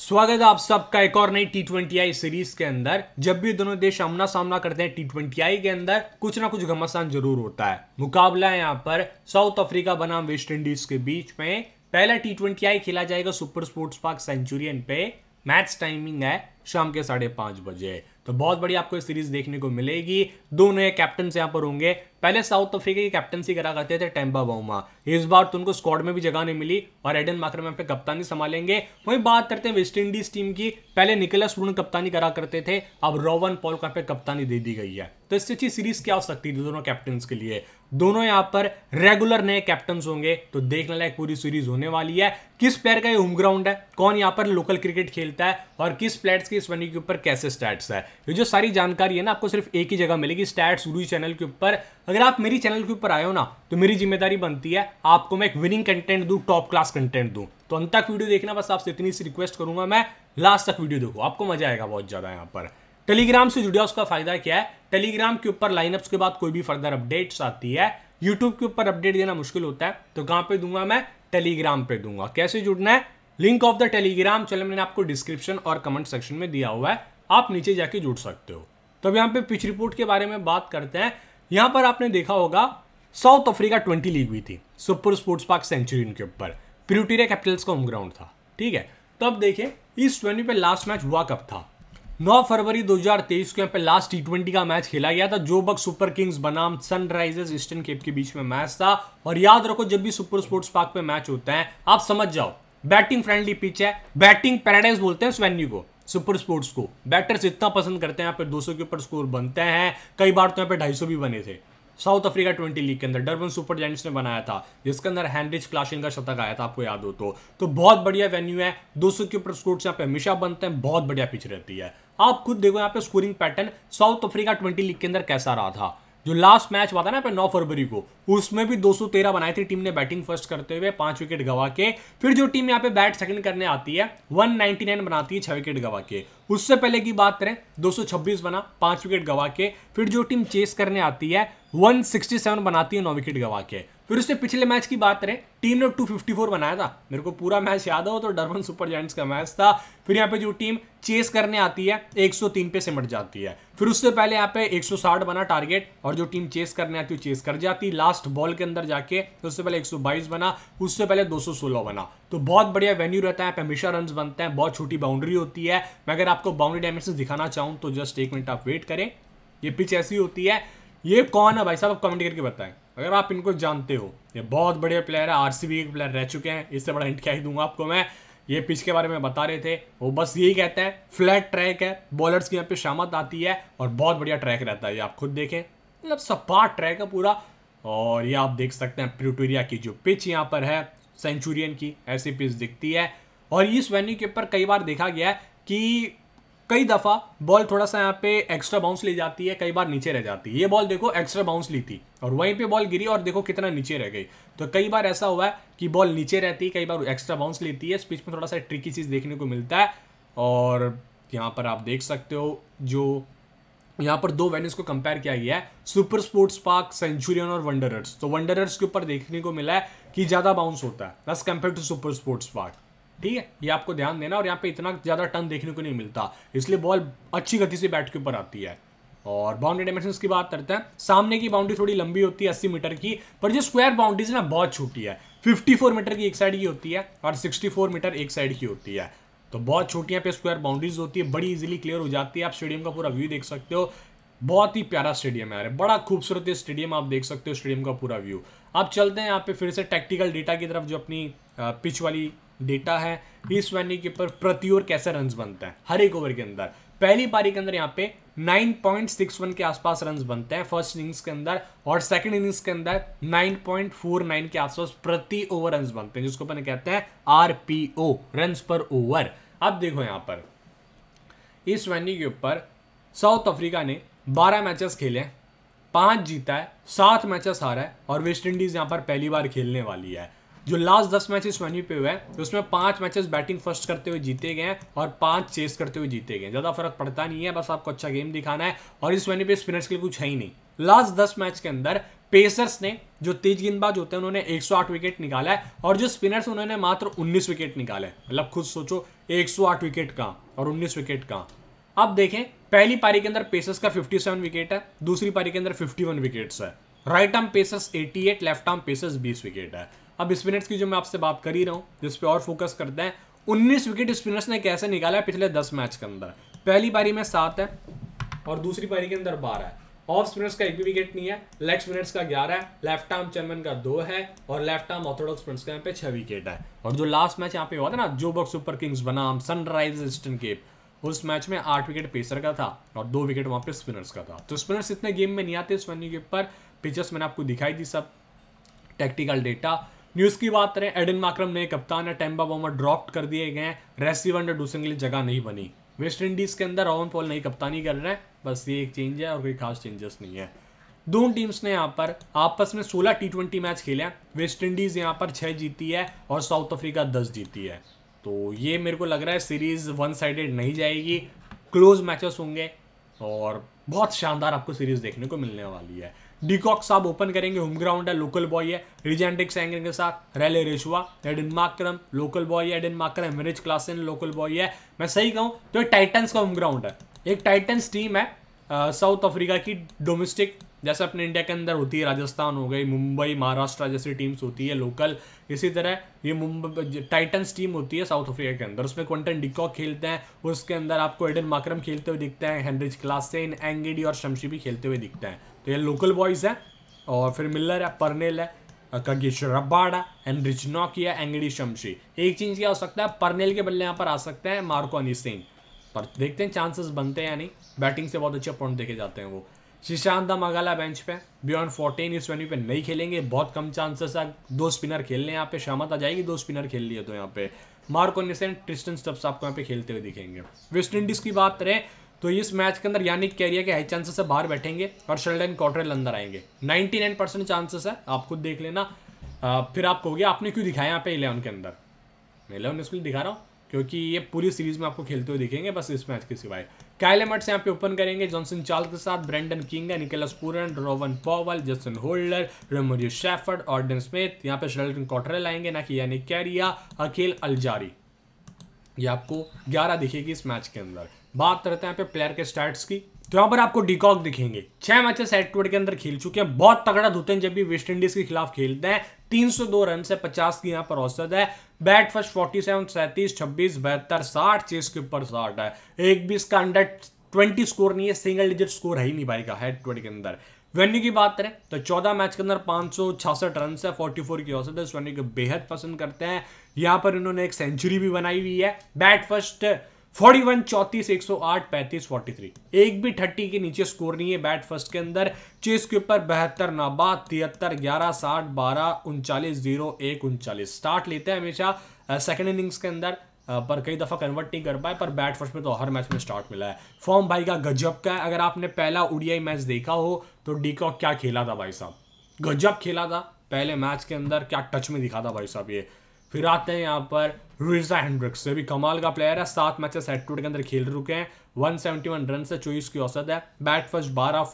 स्वागत है आप सबका एक और नई टी ट्वेंटी आई सीरीज के अंदर जब भी दोनों देश आमना सामना करते हैं टी ट्वेंटी आई के अंदर कुछ ना कुछ घमासान जरूर होता है मुकाबला है यहाँ पर साउथ अफ्रीका बनाम वेस्ट इंडीज के बीच में पहला टी ट्वेंटी आई खेला जाएगा सुपर स्पोर्ट्स पार्क सेंचुरियन पे मैच टाइमिंग है शाम के साढ़े पांच बजे तो बहुत बड़ी आपको सीरीज देखने को मिलेगी दो नए कैप्टन यहां पर होंगे पहले साउथ अफ्रीका की कैप्टनसी करा करते थे टेम्बा बाउमा इस बार तो उनको स्क्वाड में भी जगह नहीं मिली और एडन माकर में कप्तानी संभालेंगे वहीं बात करते हैं वेस्ट इंडीज टीम की पहले निकलस स्टूडेंट कप्तानी करा करते थे अब रोवन पॉल का पे कप्तानी दे दी गई है तो इससे अच्छी सीरीज क्या हो सकती है दोनों कैप्टन के लिए दोनों यहां पर रेगुलर नए कैप्टन होंगे तो देखने लायक पूरी सीरीज होने वाली है किस प्लेयर का ये होम ग्राउंड है कौन यहां पर लोकल क्रिकेट खेलता है और किस प्लेयर्स की इस वेन्यू के ऊपर कैसे स्टैट्स है ये जो सारी जानकारी है ना आपको सिर्फ एक ही जगह मिलेगी स्टैट्स गुरु चैनल के ऊपर अगर आप मेरी चैनल के ऊपर आए हो ना तो मेरी जिम्मेदारी बनती है आपको मैं एक विनिंग कंटेंट दूँ टॉप क्लास कंटेंट दूँ तो अंत तक वीडियो देखना बस आपसे इतनी सी रिक्वेस्ट करूंगा मैं लास्ट तक वीडियो देखो आपको मजा आएगा बहुत ज़्यादा यहाँ पर टेलीग्राम से जुड़िया उसका फायदा क्या है टेलीग्राम के ऊपर लाइनअप्स के बाद कोई भी फर्दर अपडेट्स आती है यूट्यूब के ऊपर अपडेट देना मुश्किल होता है तो कहाँ पे दूंगा मैं टेलीग्राम पे दूंगा कैसे जुड़ना है link of the Telegram channel मैंने आपको डिस्क्रिप्शन और कमेंट सेक्शन में दिया हुआ है आप नीचे जाके जुड़ सकते हो तो अब यहाँ पे पिच रिपोर्ट के बारे में बात करते हैं यहाँ पर आपने देखा होगा साउथ अफ्रीका ट्वेंटी लीग हुई थी सुपर स्पोर्ट्स पार्क सेंचुरी के ऊपर प्रूटीरिया कैपिटल्स का होम ग्राउंड था ठीक है तो अब देखें इस ट्वेंटी पे लास्ट मैच हुआ कब था 9 फरवरी 2023 को यहाँ पे लास्ट टी ट्वेंटी का मैच खेला गया था जो बग सुपर किंग्स बनाम सनराइजर्स ईस्टर्न केप के बीच में मैच था और याद रखो जब भी सुपर स्पोर्ट्स पार्क पे मैच होते हैं आप समझ जाओ बैटिंग फ्रेंडली पिच है बैटिंग पैराडाइज बोलते हैं स्वेन्यू को सुपर स्पोर्ट्स को बैटर्स इतना पसंद करते हैं यहाँ पे 200 के ऊपर स्कोर बनते हैं कई बार तो यहाँ पे 250 भी बने थे साउथ अफ्रीका ट्वेंटी लीग के अंदर डरबन सुपर जेंट्स ने बनाया था जिसके अंदर हैंनरिच क्लाशिन का शतक आया था आपको याद हो तो तो बहुत बढ़िया वेन्यू है 200 के ऊपर स्कोर्स यहाँ पे हमेशा बनते हैं बहुत बढ़िया पिच रहती है आप खुद देखो यहाँ पे scoring pattern South Africa twenty league के अंदर कैसा रहा था जो लास्ट मैच हुआ था ना नौ फरवरी को उसमें भी 213 बनाई थी टीम ने बैटिंग फर्स्ट करते हुए पांच विकेट गवा के फिर जो टीम यहाँ पे बैट सेकंड करने आती है 199 बनाती है छह विकेट गवा के उससे पहले की बात करें 226 बना पांच विकेट गवा के फिर जो टीम चेस करने आती है 167 बनाती है नौ विकेट गवा के फिर उससे पिछले मैच की बात करें टीम ने 254 बनाया था मेरे को पूरा मैच याद हो तो डरबन सुपर जॉइंट्स का मैच था फिर यहाँ पे जो टीम चेस करने आती है 103 पे सिमट जाती है फिर उससे पहले यहाँ पे 160 बना टारगेट और जो टीम चेस करने आती है चेस कर जाती लास्ट बॉल के अंदर जाके तो उससे पहले 122 बना उससे पहले 216 बना तो बहुत बढ़िया वेन्यू रहता है यहाँ पे हमेशा रन बनते हैं बहुत छोटी बाउंड्री होती है मैं अगर आपको बाउंड्री डायमेंशन दिखाना चाहूँ तो जस्ट एक मिनट आप वेट करें ये पिच ऐसी होती है ये कौन है भाई साहब आप कमेंट करके बताएं अगर आप इनको जानते हो ये बहुत बढ़िया प्लेयर है आरसीबी के प्लेयर रह चुके हैं इससे बड़ा हिंट क्या ही दूंगा आपको मैं ये पिच के बारे में बता रहे थे वो बस यही कहता है फ्लैट ट्रैक है बॉलर्स की यहाँ पे शामत आती है और बहुत बढ़िया ट्रैक रहता है ये आप खुद देखें मतलब सपाट ट्रैक है पूरा और ये आप देख सकते हैं प्रिटोरिया की जो पिच यहाँ पर है सेंचुरियन की ऐसी पिच दिखती है और इस वेन्यू के ऊपर कई बार देखा गया है कि कई दफ़ा बॉल थोड़ा सा यहाँ पे एक्स्ट्रा बाउंस ले जाती है कई बार नीचे रह जाती है ये बॉल देखो एक्स्ट्रा बाउंस ली थी और वहीं पे बॉल गिरी और देखो कितना नीचे रह गई तो कई बार ऐसा हुआ है कि बॉल नीचे रहती है कई बार एक्स्ट्रा बाउंस लेती है स्पिच में थोड़ा सा ट्रिकी चीज़ देखने को मिलता है और यहाँ पर आप देख सकते हो जो यहाँ पर दो वेन्यूज को कंपेयर किया गया है सुपर स्पोर्ट्स पार्क सेंचुरियन और वंडरर्स तो वंडरर्स के ऊपर देखने को मिला है कि ज़्यादा बाउंस होता है as compare to Super Sports Park ठीक है ये आपको ध्यान देना और यहाँ पे इतना ज़्यादा टर्न देखने को नहीं मिलता इसलिए बॉल अच्छी गति से बैट के ऊपर आती है और बाउंड्री डायमेंशन की बात करते हैं सामने की बाउंड्री थोड़ी लंबी होती है अस्सी मीटर की पर जो स्क्वायर बाउंड्रीज ना बहुत छोटी है फिफ्टी मीटर की एक साइड की होती है और सिक्सटी मीटर एक साइड की होती है तो बहुत छोटी यहाँ पे स्क्वायर बाउंड्रीज होती है बड़ी इजिली क्लियर हो जाती है आप स्टेडियम का पूरा व्यू देख सकते हो बहुत ही प्यारा स्टेडियम है बड़ा खूबसूरत स्टेडियम आप देख सकते हो स्टेडियम का पूरा व्यू आप चलते हैं यहाँ पे फिर से टैक्टिकल डेटा की तरफ जो अपनी पिच वाली डेटा है इस वैनी के ऊपर प्रति ओवर कैसे रन बनता है हर एक ओवर के अंदर पहली पारी के अंदर यहाँ पे 9.61 के आसपास रन बनते हैं फर्स्ट इनिंग्स के अंदर और सेकंड इनिंग्स के अंदर 9.49 के आसपास प्रति ओवर रन बनते हैं जिसको अपने कहते हैं आरपीओ रन पर ओवर अब देखो यहां पर इस वैनी के ऊपर साउथ अफ्रीका ने 12 मैचेस खेले हैं पांच जीता है सात मैचेस हारा है और वेस्ट इंडीज़ यहां पर पहली बार खेलने वाली है जो लास्ट दस मैचेस वेन्यू पे हुए हैं उसमें पांच मैचेस बैटिंग फर्स्ट करते हुए जीते गए हैं और पांच चेस करते हुए जीते गए ज़्यादा फर्क पड़ता नहीं है बस आपको अच्छा गेम दिखाना है और इस वेन्यू पे स्पिनर्स के लिए कुछ है ही नहीं लास्ट दस मैच के अंदर पेसर्स ने जो तेज गेंदबाज होते हैं उन्होंने 108 विकेट निकाला है और जो स्पिनर्स उन्होंने मात्र 19 विकेट निकाले मतलब खुद सोचो 108 विकेट कहाँ और 19 विकेट कहाँ अब देखें पहली पारी के अंदर पेसर्स का 57 विकेट है दूसरी पारी के अंदर 51 विकेट्स है right arm pacers 88 left arm pacers 20 wicket है अब स्पिनर्स की जो मैं आपसे बात कर ही रहा हूँ जिस पे और फोकस करते हैं उन्नीस विकेट स्पिनर्स ने कैसे निकाला है पिछले दस मैच के अंदर पहली पारी में सात है और दूसरी पारी के अंदर बारह है ऑफ स्पिनर्स का एक भी विकेट नहीं है लेग स्पिनर्स का ग्यारह है लेफ्ट आर्म चेयरमैन का दो है और लेफ्ट आर्म ऑर्थोडॉक्स स्पिनर्स का यहाँ पे छह विकेट है और जो लास्ट मैच यहाँ पे हुआ था ना जो बॉक्स सुपर किंग्स बनाम सनराइजर्स ईस्टर्न केप उस मैच में आठ विकेट पेसर का था और दो विकेट वहाँ पे स्पिनर्स का था तो स्पिनर्स इतने गेम में नहीं आते इस वेन्यू के ऊपर पिचर्स मैंने आपको दिखाई दी सब टेक्टिकल डेटा न्यूज़ की बात करें एडन माक्रम नए कप्तान है टेम्बा बॉमर ड्रॉप कर दिए गए हैं रेसिव अंडर डूसने के लिए जगह नहीं बनी वेस्ट इंडीज़ के अंदर रोहन पॉल नई कप्तानी कर रहे हैं बस ये एक चेंज है और कोई खास चेंजेस नहीं है दोनों टीम्स ने यहाँ पर आपस में 16 टी ट्वेंटी मैच खेले हैं वेस्ट इंडीज़ यहाँ पर छः जीती है और साउथ अफ्रीका दस जीती है तो ये मेरे को लग रहा है सीरीज़ वन साइडेड नहीं जाएगी क्लोज मैचेस होंगे और बहुत शानदार आपको सीरीज देखने को मिलने वाली है डीकॉक साहब ओपन करेंगे होम ग्राउंड है लोकल बॉय है रिजेंडिक सैंगर के साथ Rilee Rossouw Aiden Markram local boy है एडिन माक्रम एमरेज क्लासन लोकल बॉय है मैं सही कहूँ तो टाइटन्स का होम ग्राउंड है एक टाइटन्स टीम है साउथ अफ्रीका की डोमेस्टिक जैसे अपने इंडिया के अंदर होती है राजस्थान हो गई मुंबई महाराष्ट्र जैसी टीम्स होती है लोकल इसी तरह ये मुंबई टाइटन्स टीम होती है साउथ अफ्रीका के अंदर उसमें क्वेंटन डिकॉक खेलते हैं उसके अंदर आपको एडन माक्रम खेलते हुए दिखते हैं हेनरिज क्लासेन एंगेडी और शमशी भी खेलते हुए दिखते हैं तो ये लोकल बॉयज़ हैं और फिर मिलर है परनेल है कगेश रब्बाड़ा हेनरिज नॉकिया एंगडी शमशी एक चीज़ क्या हो सकता है परनेल के बल्ले यहाँ पर आ सकते हैं मार्कोनी सिंह पर देखते हैं चांसेस बनते हैं या नहीं बैटिंग से बहुत अच्छे पॉइंट देखे जाते हैं वो द मगाला बेंच पे बियॉन्ड फोर्टीन इस वेन्यू पे नहीं खेलेंगे बहुत कम चांसेस है दो स्पिनर खेलने यहाँ पे शामत आ जाएगी दो स्पिनर खेल लिए तो यहाँ पे मार्को निसेन ट्रिस्टन स्टब्स आपको यहाँ पे खेलते हुए दिखेंगे वेस्ट इंडीज़ की बात करें तो इस मैच के अंदर यानिक कैरियर के हाई चांसेस से बाहर बैठेंगे और शल्डन कॉटरेल अंदर आएंगे नाइनटी परसेंट चांसेस है आप खुद देख लेना फिर आप कहोगे आपने क्यों दिखाया यहाँ पे इलेवन के अंदर मैं इलेवन इसलिए दिखा रहा हूँ क्योंकि ये पूरी सीरीज़ में आपको खेलते हुए दिखेंगे बस इस मैच के सिवाय कायलेमट से यहाँ पे ओपन करेंगे जॉनसन चाल के साथ ब्रेंडन किंग है Nicholas Pooran Rovman Powell Justin Holder Romario Shepherd Odean Smith यहाँ पे शेल्टन कॉटरल आएंगे ना कि यानी कैरिया अखिल अलजारी ये आपको 11 दिखेगी इस मैच के अंदर बात करते हैं यहाँ पे प्लेयर के स्टार्ट्स की तो यहाँ पर आपको डिकॉक दिखेंगे छह मैचेस एट के अंदर खेल चुके हैं बहुत तगड़ा धोते हैं जब भी वेस्ट इंडीज के खिलाफ खेलते हैं 302 रन से 50 की यहाँ पर औसत है बैट फर्स्ट 47 सैंतीस छब्बीस बहत्तर साठ चेस के ऊपर साठ है एक भी इसका अंडर 20 स्कोर नहीं है सिंगल डिजिट स्कोर है ही नहीं भाई का हेड ट्वेंटी के अंदर वेन्यू की बात करें तो 14 मैच के अंदर पाँच सौ छियासठ रन है 44 की औसत है इस वेन्यू को बेहद पसंद करते हैं यहाँ पर इन्होंने एक सेंचुरी भी बनाई हुई है बैट फर्स्ट फोर्टी वन चौतीस एक सौ आठ पैंतीस फोर्टी थ्री एक भी थर्टी के नीचे स्कोर नहीं है बैट फर्स्ट के अंदर चेस के ऊपर बहत्तर नाबा तिहत्तर ग्यारह साठ बारह उनचालीस जीरो एक उनचालीस स्टार्ट लेते हैं हमेशा सेकेंड इनिंग्स के अंदर पर कई दफ़ा कन्वर्ट नहीं कर पाए पर बैट फर्स्ट में तो हर मैच में स्टार्ट मिला है फॉर्म भाई का गजब का है अगर आपने पहला उड़ियाई मैच देखा हो तो डीकॉक क्या खेला था भाई साहब गजब खेला था पहले मैच के अंदर क्या टच में दिखा था भाई साहब ये फिर आते हैं यहाँ पर लुइसा हेंड्रिक्स ये भी कमाल का प्लेयर है सात मैचेस हेड के अंदर खेल रुके हैं 171 रन से चौबीस की औसत है बैट फर्स्ट 12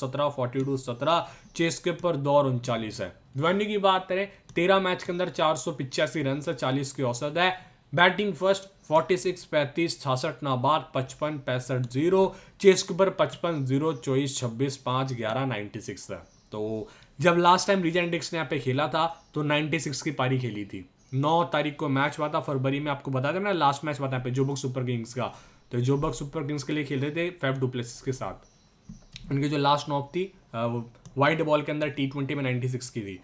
सत्रह फोर्टी टू सत्रह चेस के दो दौर उनचालीस है ध्वनी की बात करें तेरह मैच के अंदर चार सौ पिचासी रन से चालीस की औसत है बैटिंग फर्स्ट 46 पैंतीस छासठ नाबाद पचपन पैंसठ जीरो चेस के ऊपर पचपन जीरो चौबीस छब्बीस पाँच ग्यारह नाइन्टी सिक्स है तो जब लास्ट टाइम रिजेंडिक्स ने यहाँ पे खेला था तो सिक्स की पारी खेली थी नौ तारीख को मैच हुआ था फरवरी में आपको बता दें मैंने लास्ट मैच बताया पे जोबक सुपर किंग्स का तो जोबक सुपर किंग्स के लिए खेल रहे थे फेफ डुप्लेसिस के साथ उनकी जो लास्ट नॉक थी वाइड बॉल के अंदर टी ट्वेंटी में नाइन्टी सिक्स की थी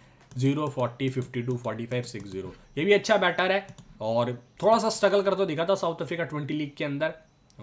zero forty fifty two forty five six zero ये भी अच्छा बैटर है और थोड़ा सा स्ट्रगल करता तो दिखा था साउथ अफ्रीका ट्वेंटी लीग के अंदर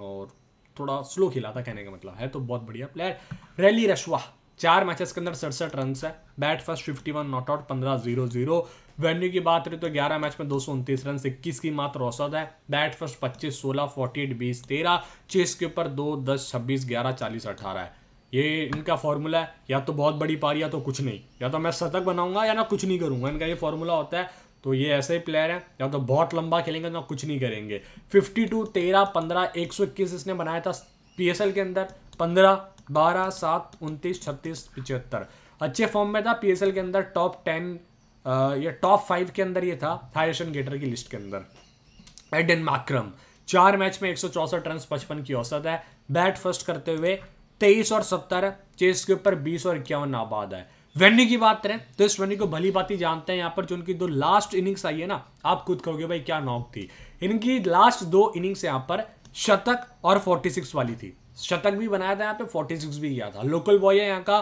और थोड़ा स्लो खेला था कहने का मतलब है तो बहुत बढ़िया प्लेयर रैली रशवा चार मैचेस के अंदर सड़सठ रन है bat first fifty one not out पंद्रह जीरो जीरो वेन्यू की बात करें तो ग्यारह मैच में दो सौ उनतीस रन इक्कीस की मात्र औसत है बैट फर्स्ट पच्चीस सोलह फोर्टी एट बीस तेरह चेस के ऊपर दो दस छब्बीस ग्यारह चालीस अठारह है ये इनका फॉर्मूला है या तो बहुत बड़ी पारी या तो कुछ नहीं या तो मैं शतक बनाऊंगा या ना कुछ नहीं करूंगा इनका ये फॉर्मूला होता है तो ये ऐसे ही प्लेयर हैं या तो बहुत लंबा खेलेंगे ना कुछ नहीं करेंगे 52 13 15 121 इसने बनाया था पीएसएल के अंदर 15 बारह सात उनतीस छत्तीस पिचहत्तर अच्छे फॉर्म में था पी के अंदर टॉप टेन या टॉप फाइव के अंदर ये था थायशन गेटर की लिस्ट के अंदर एडन माक्रम चार मैच में एक रन पचपन की औसत है बैट फर्स्ट करते हुए तेईस और सत्तर चेस के ऊपर बीस और इक्यावन नाबाद है वेन्नी की बात करें तो इस वेन्नी को भली बात ही जानते हैं यहाँ पर जो उनकी दो लास्ट इनिंग्स आई है ना आप खुद कहोगे भाई क्या नॉक थी इनकी लास्ट दो इनिंग्स यहाँ पर शतक और 46 वाली थी शतक भी बनाया था यहाँ पे 46 भी किया था लोकल बॉय है यहाँ का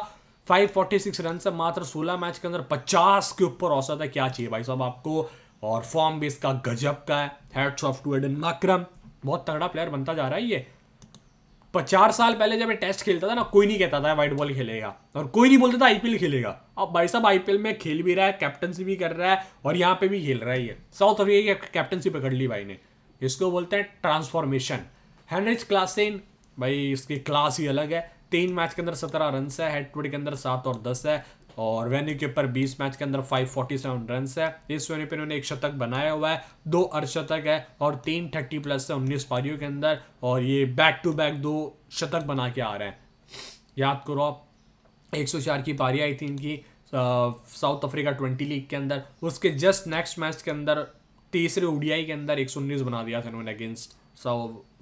546 रन से मात्र 16 मैच के अंदर 50 के ऊपर औसत है क्या चाहिए भाई साहब आपको और फॉर्म भी इसका गजब का है माक्रम बहुत तगड़ा प्लेयर बनता जा रहा है ये पचास साल पहले जब मैं टेस्ट खेलता था ना कोई नहीं कहता था व्हाइट बॉल खेलेगा और कोई नहीं बोलता था आईपीएल खेलेगा अब भाई साहब आईपीएल में खेल भी रहा है कैप्टनसी भी कर रहा है और यहाँ पे भी खेल रहा है ये साउथ अफ्रीका की कैप्टनसी पकड़ ली भाई ने इसको बोलते हैं ट्रांसफॉर्मेशन हैनरिच क्लासेन भाई उसकी क्लास ही अलग है तीन मैच के अंदर सत्रह रन है हेडवुड के अंदर सात और दस है और वेन्यू के ऊपर बीस मैच के अंदर फाइव फोर्टी सेवन रन है इस वेन्यू पर उन्होंने एक शतक बनाया हुआ है दो अर्धशतक है और तीन थर्टी प्लस है उन्नीस पारियों के अंदर और ये बैक टू बैक दो शतक बना के आ रहे हैं याद करो आप एक सौ चार की पारी आई थी इनकी साउथ अफ्रीका ट्वेंटी लीग के अंदर उसके जस्ट नेक्स्ट मैच के अंदर तीसरे ओडीआई के अंदर एक सौ उन्नीस बना दिया था इन्होंने अगेंस्ट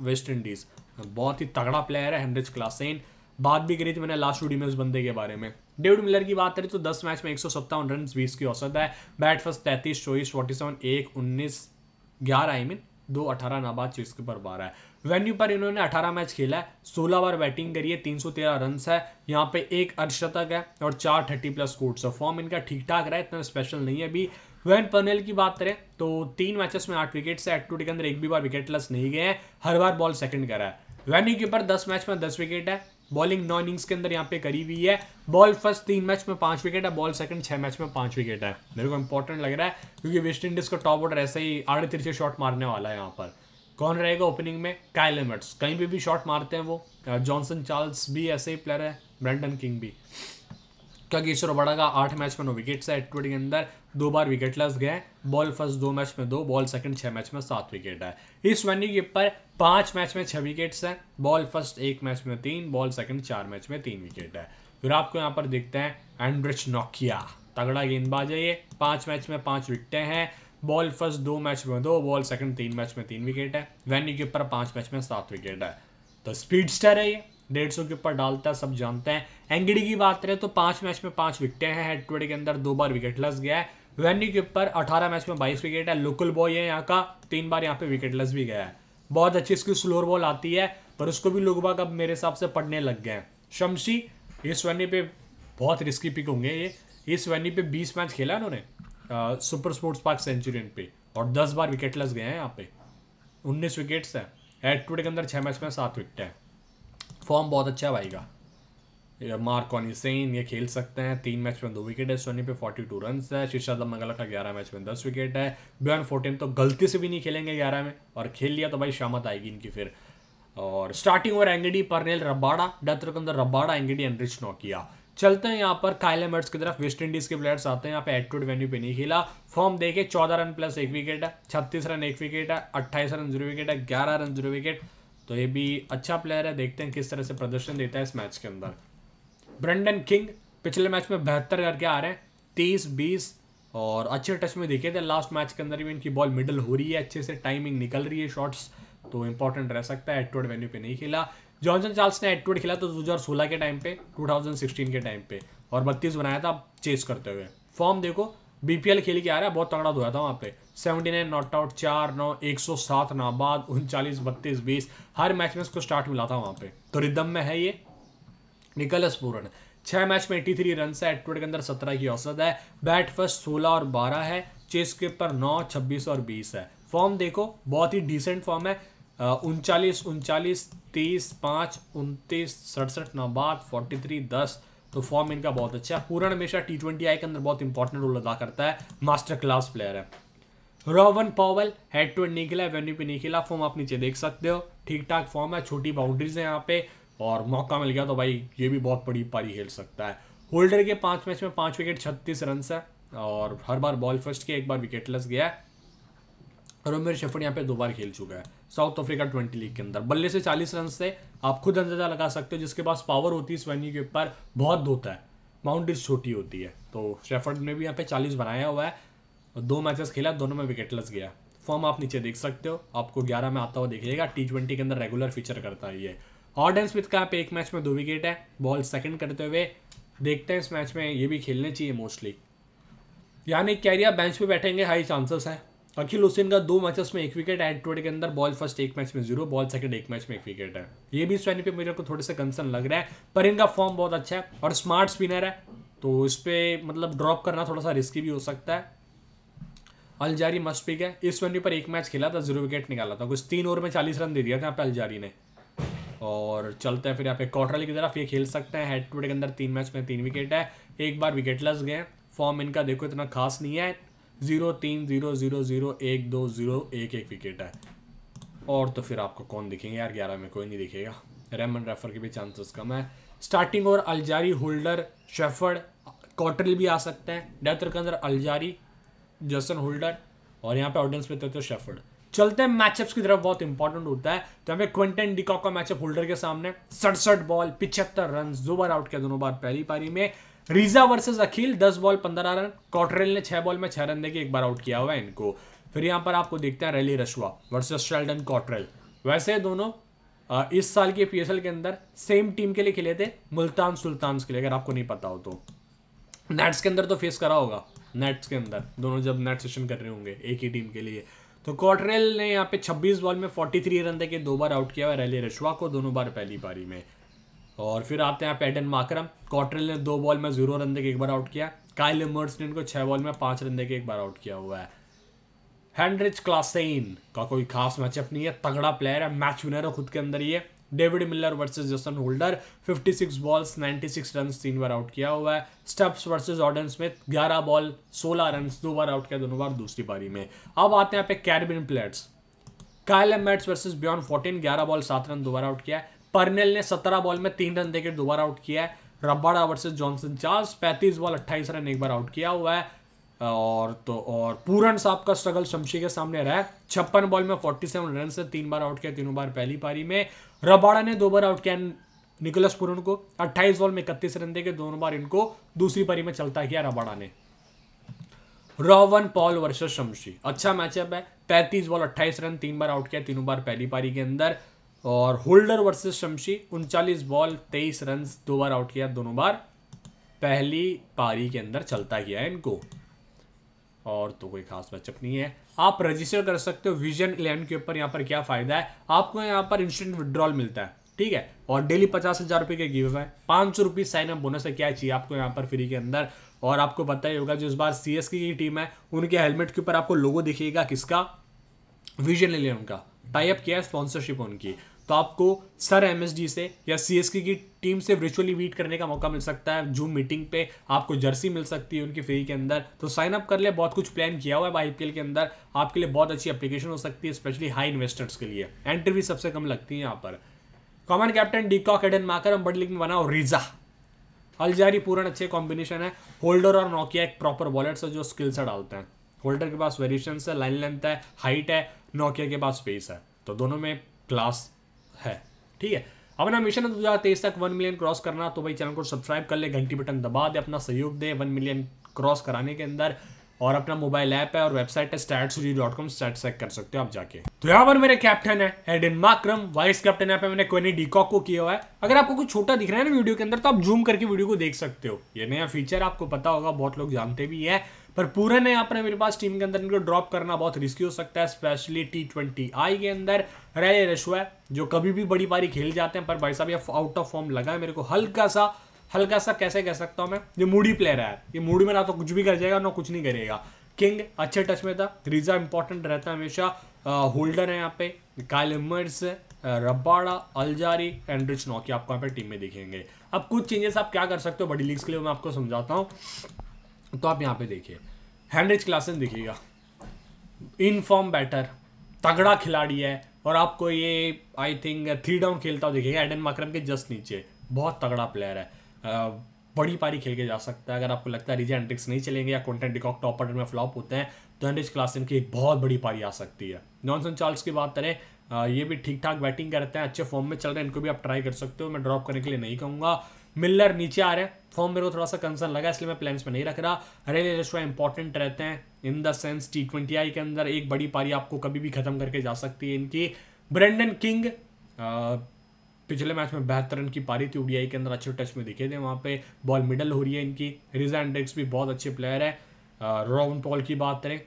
वेस्ट इंडीज़ बहुत ही तगड़ा प्लेयर है हेनरिच क्लासेन बात भी करी थी मैंने लास्ट वीडियो में उस बंदे के बारे में डेविड मिलर की बात करें तो 10 मैच में एक सौ सत्तावन रन बीस की औसत है बैट फर्स्ट तैंतीस चौबीस फोर्टी सेवन एक उन्नीस ग्यारह आई मीन दो अठारह नाबाद चीज के पर बारह है वेन्यू पर इन्होंने अठारह मैच खेला है सोलह बार बैटिंग करी है तीन सौ तेरह रन है यहाँ पे एक अर्धशतक है और चार थर्टी प्लस कोर्ट्स है फॉर्म इनका ठीक ठाक रहा है इतना स्पेशल नहीं है अभी वैन पर्नेल की बात करें तो तीन मैचेस में आठ विकेट से एट टू के अंदर एक भी बार विकेट लस नहीं गए हैं हर बार बॉल सेकंड करा है रनिंग के ऊपर दस मैच में दस विकेट है बॉलिंग नौ इनिंग्स के अंदर यहाँ पे करी हुई है बॉल फर्स्ट तीन मैच में पांच विकेट है बॉल सेकंड छह मैच में पांच विकेट है मेरे को इंपॉर्टेंट लग रहा है क्योंकि वेस्ट इंडीज का टॉप ऑर्डर ऐसे ही आड़े तिरछे शॉट मारने वाला है यहाँ पर कौन रहेगा ओपनिंग में कायल कहीं पर भी शॉट मारते हैं वो जॉनसन चार्ल्स भी ऐसे ही प्लेयर है ब्रेंडन किंग भी कगीश्वर बड़ा का आठ मैच में नौ विकेट्स है एट के अंदर दो बार विकेट लस गए बॉल फर्स्ट दो मैच में दो बॉल सेकंड छः मैच में सात विकेट है इस वेन्यू के ऊपर पाँच मैच में छः विकेट्स हैं बॉल फर्स्ट एक मैच में तीन बॉल सेकंड चार मैच में तीन विकेट है फिर आपको यहाँ पर देखते हैं एंड्रिच नोकिया तगड़ा गेंदबाज है ये पाँच मैच में पाँच विकटें हैं बॉल फर्स्ट दो मैच में दो बॉल सेकंड तीन मैच में तीन विकेट है वेन्यू के ऊपर पाँच मैच में सात विकेट है तो स्पीडस्टर है ये डेढ़ सौ के ऊपर डालता है सब जानते हैं एंगडी की बात करें तो पाँच मैच में पाँच विकटें हैं हेड टू के अंदर दो बार विकेट लस गया है वेन्यू के ऊपर अठारह मैच में बाईस विकेट है लोकल बॉय है यहाँ का तीन बार यहाँ पे विकेट लस भी गया है बहुत अच्छी इसकी स्लोर बॉल आती है पर उसको भी लोग बाग अब मेरे हिसाब से पढ़ने लग गए हैं शमशी इस वेन्यू पे बहुत रिस्की पिक होंगे ये इस वेन्यू पे बीस मैच खेला उन्होंने सुपर स्पोर्ट्स पार्क सेंचुरियन पे और दस बार विकेट लस गए हैं यहाँ पे उन्नीस विकेट्स हैं हेड टू के अंदर छः मैच में सात विकेट हैं फॉर्म बहुत अच्छा है भाई का मार्क ऑन सेन ये खेल सकते हैं तीन मैच में दो विकेट है सोनी पे फोर्टी टू रन है शीर्षाद मंगला का ग्यारह मैच में दस विकेट है बियॉन्ड फोर्टीन तो गलती से भी नहीं खेलेंगे ग्यारह में और खेल लिया तो भाई शामत आएगी इनकी फिर और starting over Ngidi Parnell Rabada डत्र के अंदर रबाड़ा एंगडी एंड रिच नोकिया चलते हैं यहाँ पर कायले मर्ट्स की तरफ वेस्ट इंडीज़ के प्लेयर्स आते हैं यहाँ पे एटवुड वेन्यू पे नहीं खेला फॉर्म देखे चौदह रन प्लस एक विकेट है छत्तीस रन एक विकेट है अट्ठाईस रन जीरो विकेट है ग्यारह रन जीरो विकेट तो ये भी अच्छा प्लेयर है देखते हैं किस तरह से प्रदर्शन देता है इस मैच के अंदर ब्रेंडन किंग पिछले मैच में बेहतर करके आ रहे हैं तीस बीस और अच्छे टच में दिखे थे लास्ट मैच के अंदर भी इनकी बॉल मिडल हो रही है अच्छे से टाइमिंग निकल रही है शॉट्स तो इंपॉर्टेंट रह सकता है एटवर्ड वेन्यू पे नहीं खेला जॉनसन चार्ल्स ने एटवर्ड खेला तो सोलह के टाइम पे 2016 के टाइम पे और बत्तीस बनाया था चेस करते हुए फॉर्म देखो बीपीएल खेल के आ रहा है बहुत तगड़ा धोया था वहाँ पे सेवेंटी नाइन नॉट आउट चार नौ एक सौ सात नाबाद उनचालीस बत्तीस बीस हर मैच में उसको स्टार्ट मिला था वहाँ पे तो रिदम में है ये निकलस पूरन छः मैच में एट्टी थ्री रन है एटवर्ट के अंदर सत्रह की औसत है बैट फर्स्ट सोलह और बारह है चेस के ऊपर नौ छब्बीस और बीस है फॉर्म देखो बहुत ही डिसेंट फॉर्म है उनचालीस उनचालीस तीस पाँच उनतीस सड़सठ नाबाद फोर्टी थ्री दस तो फॉर्म इनका बहुत अच्छा है पूरन हमेशा टी ट्वेंटी आई के अंदर बहुत इंपॉर्टेंट रोल अदा करता है मास्टर क्लास प्लेयर है Rovman Powell head to head नहीं वेन्यू पे नहीं खेला फॉर्म आप नीचे देख सकते हो ठीक ठाक फॉर्म है छोटी बाउंड्रीज है यहाँ पे और मौका मिल गया तो भाई ये भी बहुत बड़ी पारी खेल सकता है होल्डर के पांच मैच में पांच विकेट छत्तीस रन है और हर बार बॉल फर्स्ट के एक बार विकेट लस गया है रोमिर शेफर्ड यहाँ पे दो बार खेल चुका है साउथ अफ्रीका ट्वेंटी लीग के अंदर बल्ले से चालीस रन से आप खुद अंदाजा लगा सकते हो जिसके पास पावर होती है इस वेन्यू के ऊपर बहुत धोता है बाउंड्रीज छोटी होती है तो शेफर्ड ने भी यहाँ पे चालीस बनाया हुआ है और दो मैचेस खेला दोनों में विकेटलेस गया फॉर्म आप नीचे देख सकते हो आपको ग्यारह में आता हुआ देखिएगा टी ट्वेंटी के अंदर रेगुलर फीचर करता है ये हॉट एंड स्मिथ का आप एक मैच में दो विकेट है बॉल सेकंड करते हुए देखते हैं इस मैच में ये भी खेलने चाहिए मोस्टली यानी कैरिया बेंच पे बैठेंगे हाई चांसेस है अखिल हुसैन का दो मैचेस में एक विकेट है ट्वेंटी के अंदर बॉल फर्स्ट एक मैच में जीरो बॉल सेकंड एक मैच में एक विकेट है ये भी स्वैनी पे मेरे को थोड़े से कंसर्न लग रहा है पर इनका फॉर्म बहुत अच्छा है और स्मार्ट स्पिनर है तो इस पर मतलब ड्रॉप करना थोड़ा सा रिस्की भी हो सकता है अलजारी मस्ट पिक है इस ट्वेंटी पर एक मैच खेला था जीरो विकेट निकाला था कुछ तीन ओवर में चालीस रन दे दिया था यहाँ पे अलजारी ने और चलते हैं फिर यहाँ पे क्वार्टरली की तरफ ये खेल सकते हैं हेड टू के अंदर तीन मैच में तीन विकेट है एक बार विकेट लस गए फॉर्म इनका देखो इतना खास नहीं है जीरो तीन जीरो जीरो जीरो एक दो जीरो एक एक विकेट है और तो फिर आपको कौन दिखेंगे यार ग्यारह में कोई नहीं दिखेगा रेमन रेफर के भी चांसेस कम है starting over Alzarri Holder Shepherd क्वार्टरली भी आ सकते हैं डेथर के अंदर अलजारी जस्टन होल्डर और यहाँ पे ऑडियंस में तो शेफर्ड तो चलते हैं मैचअप्स की तरफ बहुत इंपॉर्टेंट होता है तो हमें क्विंटन डिकॉक का मैचअप होल्डर के सामने सड़सठ बॉल पिछहत्तर रन दो बार आउट किया दोनों बार पहली पारी में रीजा वर्सेस अखिल दस बॉल पंद्रह रन कॉटरेल ने छह बॉल में छह रन देकर एक बार आउट किया हुआ है इनको फिर यहाँ पर आपको देखते हैं Rilee Rossouw versus Sheldon Cottrell वैसे दोनों इस साल के पीएसएल के अंदर सेम टीम के लिए खेले थे मुल्तान सुल्तान के लिए अगर आपको नहीं पता हो तो नेट्स के अंदर तो फेस करा होगा नेट्स के अंदर दोनों जब नेट सेशन कर रहे होंगे एक ही टीम के लिए तो कॉटरेल ने यहाँ पे 26 बॉल में 43 रन देके दो बार आउट किया हुआ रैली रशवा को दोनों बार पहली पारी में और फिर आते हैं पैटर्न माकरम कॉटरेल ने दो बॉल में जीरो रन देके एक बार आउट किया काइल मर्स ने इनको छः बॉल में पाँच रन देके एक बार आउट किया हुआ है हैंड्रिज क्लासेन का कोई खास मैचअप नहीं है तगड़ा प्लेयर है मैच विनर है खुद के अंदर ये David Miller versus Jason Holder 56 balls 96 run तीन बार आउट किया हुआ है Stubbs versus Odean Smith 11 ball 16 run दो बार आउट किया दोनों बार दूसरी पारी में अब आते हैं पे Caribbean players Kyle Mayers versus बियॉन्ड फोर्टीन ग्यारह बॉल सात रन दोबारा आउट किया है पर्नेल ने सत्रह बॉल में तीन रन देकर दोबारा आउट किया है रबाड़ा वर्सेज जॉनसन चार्ल्स पैंतीस बॉल अट्ठाईस रन एक बार आउट किया हुआ है और तो और पूरन साहब का स्ट्रगल शमशी के सामने रहा है छप्पन बॉल में फोर्टी सेवन रन से तीन बार आउट किया तीनों बार पहली पारी में रबाड़ा ने दो बार आउट किया निकोलस पूरन को 28 बॉल में इकतीस रन के दोनों बार इनको दूसरी पारी में चलता किया रबाड़ा ने रोवन पॉल वर्सेस शमशी अच्छा मैचअप है पैंतीस बॉल अट्ठाईस रन तीन बार आउट किया तीनों बार पहली पारी के अंदर और होल्डर वर्सेस शमशी उनचालीस बॉल तेईस रन दो बार आउट किया दोनों बार पहली पारी के अंदर चलता किया इनको और तो कोई खास बचत नहीं है आप रजिस्टर कर सकते हो विजन इलेवन के ऊपर यहाँ पर क्या फ़ायदा है आपको यहाँ पर इंस्टेंट विड्रॉल मिलता है ठीक है और डेली पचास हज़ार रुपये के गिव है पाँच सौ रुपीज़ साइन अप बोनस है क्या चाहिए आपको यहाँ पर फ्री के अंदर और आपको पता ही होगा जो इस बार सी एस की टीम है उनके हेलमेट के ऊपर आपको लोगो दिखेगा किसका विजन इलेवन का टाइप किया है स्पॉन्सरशिप उनकी तो आपको सर एम से या सी की टीम से वर्चुअली मीट करने का मौका मिल सकता है जूम मीटिंग पे आपको जर्सी मिल सकती है उनकी फ्री के अंदर तो साइन अप कर ले बहुत कुछ प्लान किया हुआ है आई के अंदर आपके लिए बहुत अच्छी अपलीकेशन हो सकती है स्पेशली हाई इन्वेस्टर्स के लिए एंट्री भी सबसे कम लगती है यहाँ पर common captain de Kock Aiden Markram हम बड़ी लीग में बनाओ रिजा अलजारी पूरन अच्छे कॉम्बिनेशन है होल्डर और नोकिया एक प्रॉपर बॉलर्स से जो स्किल से डालते हैं होल्डर के पास वेरिएशन है लाइन लेंथ है हाइट है नोकिया के पास स्पेस है तो दोनों में क्लास है ठीक है अपना मिशन है दो हज़ार तेईस तक वन मिलियन क्रॉस करना तो भाई चैनल को सब्सक्राइब कर ले घंटी बटन दबा दे अपना सहयोग दे वन मिलियन क्रॉस कराने के अंदर और अपना मोबाइल ऐप है और वेबसाइट है stats dot com stat check कर सकते हो आप जाके तो यहाँ पर मेरे कैप्टन है एडिन माक्रम वाइस कैप्टन यहाँ पे मैंने क्वेनी डीकॉक को किया हुआ है अगर आपको कुछ छोटा दिख रहा है ना वीडियो के अंदर तो आप जूम करके वीडियो को देख सकते हो ये नया फीचर आपको पता होगा बहुत लोग जानते भी है पर पूरे ने यहाँ पर मेरे पास टीम के अंदर इनको ड्रॉप करना बहुत रिस्की हो सकता है स्पेशली टी ट्वेंटी आई के अंदर रैले रशुआ जो कभी भी बड़ी पारी खेल जाते हैं पर भाई साहब ये आउट ऑफ फॉर्म लगा है मेरे को हल्का सा हल्का सा कैसे कह सकता हूँ मैं ये मूडी प्लेयर है ये मूड में ना तो कुछ भी कर जाएगा ना कुछ नहीं करेगा किंग अच्छे टच में था रिजा इंपॉर्टेंट रहता है हमेशा होल्डर है यहाँ पे Kyle Mayers Rabada Alzarri Anrich नॉकी आपको यहाँ पे टीम में दिखेंगे अब कुछ चेंजेस आप क्या कर सकते हो बड़ी लीग्स के लिए मैं आपको समझाता हूँ तो आप यहाँ पे देखिए हैंड्रिच क्लासन दिखेगा इन फॉर्म बैटर तगड़ा खिलाड़ी है और आपको ये आई थिंक थ्री डाउन खेलता हुआ दिखेगा एडन मकरम के जस्ट नीचे बहुत तगड़ा प्लेयर है बड़ी पारी खेल के जा सकता है अगर आपको लगता है रिजे एंड्रिक्स नहीं चलेंगे या कॉन्टेंट डिकॉक टॉप ऑर्डर में फ्लॉप होते हैं तो हैंड्रिज क्लासन की एक बहुत बड़ी पारी आ सकती है नॉनसन चार्ल्स की बात करें ये भी ठीक ठाक बैटिंग करते हैं अच्छे फॉर्म में चल रहे हैं इनको भी आप ट्राई कर सकते हो मैं ड्रॉप करने के लिए नहीं कहूँगा मिलर नीचे आ रहे हैं फॉर्म मेरे को थोड़ा सा कंसर्न लगा इसलिए मैं प्लान्स में नहीं रख रहा रेल एलेस्ट्रा इंपॉर्टेंट रहते हैं in the sense T twenty I के अंदर एक बड़ी पारी आपको कभी भी खत्म करके जा सकती है इनकी ब्रेंडन किंग पिछले मैच में बेहतर रन की पारी थी ओडीआई के अंदर अच्छे टच में दिखे थे वहाँ पे बॉल मिडल हो रही है इनकी रिजा इंडेक्स भी बहुत अच्छे प्लेयर है रॉन पॉल की बात करें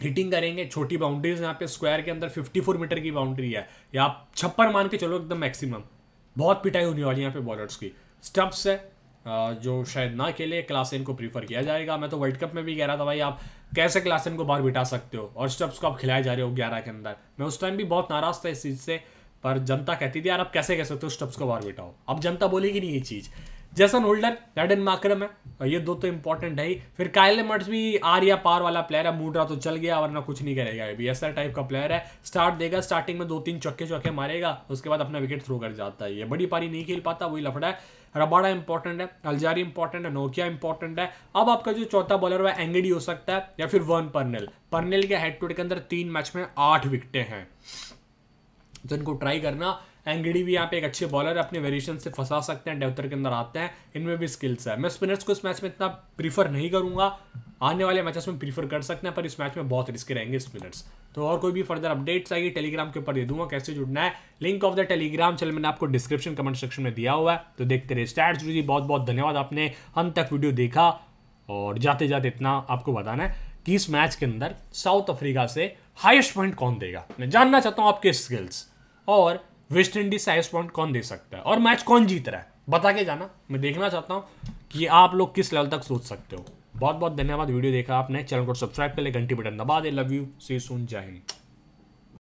हिटिंग करेंगे छोटी बाउंड्रीज यहाँ पे स्क्वायर के अंदर 54 मीटर की बाउंड्री है या आप छप्पर मान के चलो एकदम मैक्सिमम बहुत पिटाई होने वाली है यहाँ पे बॉलर्स की स्टम्प्स है जो शायद ना के लिए क्लासेन को प्रीफर किया जाएगा मैं तो वर्ल्ड कप में भी कह रहा था भाई आप कैसे क्लासेन को बाहर बिठा सकते हो और स्टम्प्स को आप खिलाए जा रहे हो ग्यारह के अंदर मैं उस टाइम भी बहुत नाराज़ था इस चीज़ से पर जनता कहती थी यार आप कैसे कह सकते हो स्टप्स को बाहर बिठाओ अब जनता बोलेगी नहीं ये चीज़ जैसन होल्डर रेडन माक्रम है ये दो तो इंपॉर्टेंट है ही फिर कायले मर्ट्स भी आर या पार वाला प्लेयर है मूड रहा तो चल गया वरना कुछ नहीं करेगा अभी ऐसा टाइप का प्लेयर है स्टार्ट देगा स्टार्टिंग में दो तीन चौके चौके मारेगा उसके बाद अपना विकेट थ्रो कर जाता है ये बड़ी पारी नहीं खेल पाता वही लफड़ा है रबाडा इंपॉर्टेंट है अलजारी इंपॉर्टेंट है नोकिया इंपॉर्टेंट है अब आपका जो चौथा बॉलर वह एंगडी हो सकता है या फिर वन पर्नेल पर्नेल के हेड टू हेड के अंदर तीन मैच में आठ विकटे हैं तो इनको ट्राई करना एंगडी भी यहाँ पे एक अच्छे बॉलर है अपने वेरिएशन से फंसा सकते हैं डेवतर के अंदर आते हैं इनमें भी स्किल्स है मैं स्पिनर्स को इस मैच में इतना प्रीफर नहीं करूंगा आने वाले मैचेस में प्रीफर कर सकते हैं पर इस मैच में बहुत रिस्की रहेंगे स्पिनर्स तो और कोई भी फर्दर अपडेट्स आएगी टेलीग्राम के ऊपर दे दूंगा कैसे जुड़ना है link of the Telegram channel मैंने आपको डिस्क्रिप्शन कमेंट सेक्शन में दिया हुआ है तो देखते रहे स्टैट्स जी बहुत बहुत धन्यवाद आपने अंत तक वीडियो देखा और जाते जाते इतना आपको बताना है कि इस मैच के अंदर साउथ अफ्रीका से हाइस्ट पॉइंट कौन देगा मैं जानना चाहता हूँ आपके स्किल्स और वेस्ट इंडीज से हाइस्ट पॉइंट कौन दे सकता है और मैच कौन जीत रहा है बता के जाना मैं देखना चाहता हूँ कि आप लोग किस लेवल तक सोच सकते हो बहुत बहुत धन्यवाद वीडियो देखा आपने चैनल को सब्सक्राइब कर ले घंटी बटन दबा दे लव यू सी सुन जय हिंद